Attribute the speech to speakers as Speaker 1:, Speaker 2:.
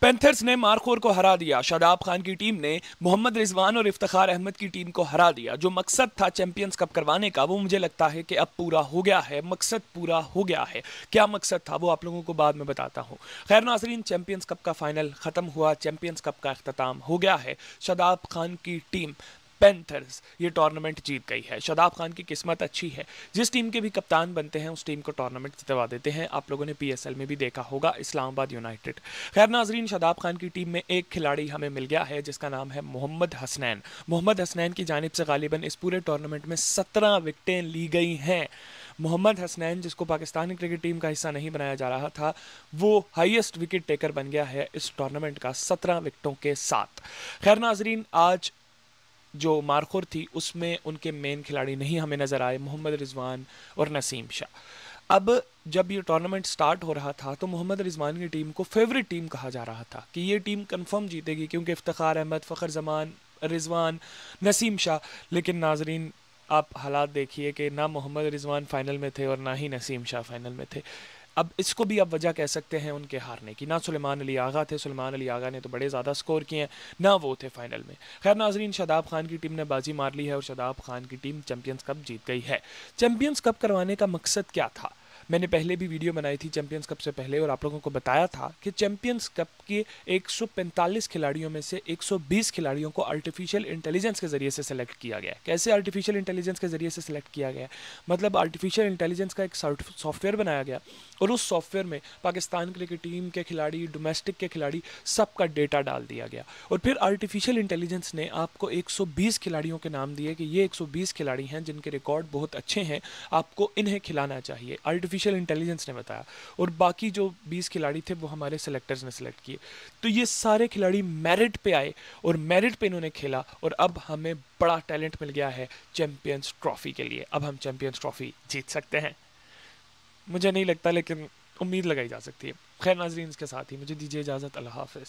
Speaker 1: panthers ने markhor को हरा दिया शादाब खान की टीम ने मोहम्मद रिजवान और इफ्तार अहमद की टीम को हरा दिया जो मकसद था चैंपियंस कप करवाने का वो मुझे लगता है कि अब पूरा हो गया है मकसद पूरा हो गया है क्या मकसद था वो आप लोगों को बाद में बताता हूँ खैर नाजरीन चैंपियंस कप का फाइनल ख़त्म हुआ चैंपियंस कप का अख्ताम हो गया है शादाब खान की टीम पेंथर्स ये टूर्नामेंट जीत गई है शदाब खान की किस्मत अच्छी है जिस टीम के भी कप्तान बनते हैं उस टीम को टूर्नामेंट जितवा देते हैं आप लोगों ने पी में भी देखा होगा इस्लामाबाद यूनाइटेड खैर नाजरीन शदाब खान की टीम में एक खिलाड़ी हमें मिल गया है जिसका नाम है मोहम्मद हसनैन मोहम्मद हसनैन की जानब से गालिबा इस पूरे टूर्नामेंट में सत्रह विकटें ली गई हैं मोहम्मद हसनैन जिसको पाकिस्तानी क्रिकेट टीम का हिस्सा नहीं बनाया जा रहा था वो हाइएस्ट विकेट टेकर बन गया है इस टूर्नामेंट का सत्रह विकटों के साथ खैर नाजरीन आज जो मारखोर थी उसमें उनके मेन खिलाड़ी नहीं हमें नज़र आए मोहम्मद रिजवान और नसीम शाह अब जब ये टूर्नामेंट स्टार्ट हो रहा था तो मोहम्मद रिजवान की टीम को फेवरेट टीम कहा जा रहा था कि ये टीम कंफर्म जीतेगी क्योंकि इफ्तार अहमद फ़खर जमान रिजवान नसीम शाह लेकिन नाजरीन आप हालात देखिए कि ना मोहम्मद रिजवान फ़ाइनल में थे और ना ही नसीम शाह फ़ाइनल में थे अब इसको भी अब वजह कह सकते हैं उनके हारने की ना सुलेमान अली आगा थे सुलेमान अली आगा ने तो बड़े ज़्यादा स्कोर किए हैं ना वो थे फाइनल में खैर नाजरीन शादाब खान की टीम ने बाजी मार ली है और शादाब खान की टीम चैम्पियंस कप जीत गई है चैम्पियंस कप करवाने का मकसद क्या था मैंने पहले भी वीडियो बनाई थी चैम्पियंस कप से पहले और आप लोगों को बताया था कि चैम्पियंस कप के 145 खिलाड़ियों में से 120 खिलाड़ियों को आर्टिफिशियल इंटेलिजेंस के ज़रिए से सेलेक्ट किया गया कैसे आर्टिफिशियल इंटेलिजेंस के ज़रिए से सेलेक्ट किया गया मतलब आर्टिफिशियल इंटेलिजेंस का एक सॉफ्टवेयर बनाया गया और उस सॉफ्टवेयर में पाकिस्तान क्रिकेट टीम के खिलाड़ी डोमेस्टिक के खिलाड़ी सबका डेटा डाल दिया गया और फिर आर्टिफिशियल इंटेलिजेंस ने आपको एक खिलाड़ियों के नाम दिए कि ये एक खिलाड़ी हैं जिनके रिकॉर्ड बहुत अच्छे हैं आपको इन्हें खिलाना चाहिए आर्टिफिशियल आर्टिफिशियल इंटेलिजेंस ने बताया और बाकी जो बीस खिलाड़ी थे वो हमारे सेलेक्टर्स ने सेलेक्ट किए तो ये सारे खिलाड़ी मेरिट पे आए और मेरिट पे इन्होंने खेला और अब हमें बड़ा टैलेंट मिल गया है चैम्पियंस ट्रॉफी के लिए अब हम चैम्पियंस ट्रॉफी जीत सकते हैं मुझे नहीं लगता लेकिन उम्मीद लगाई जा सकती है खैर नाजरीन के साथ ही मुझे दीजिए इजाज़त अल्लाह हाफ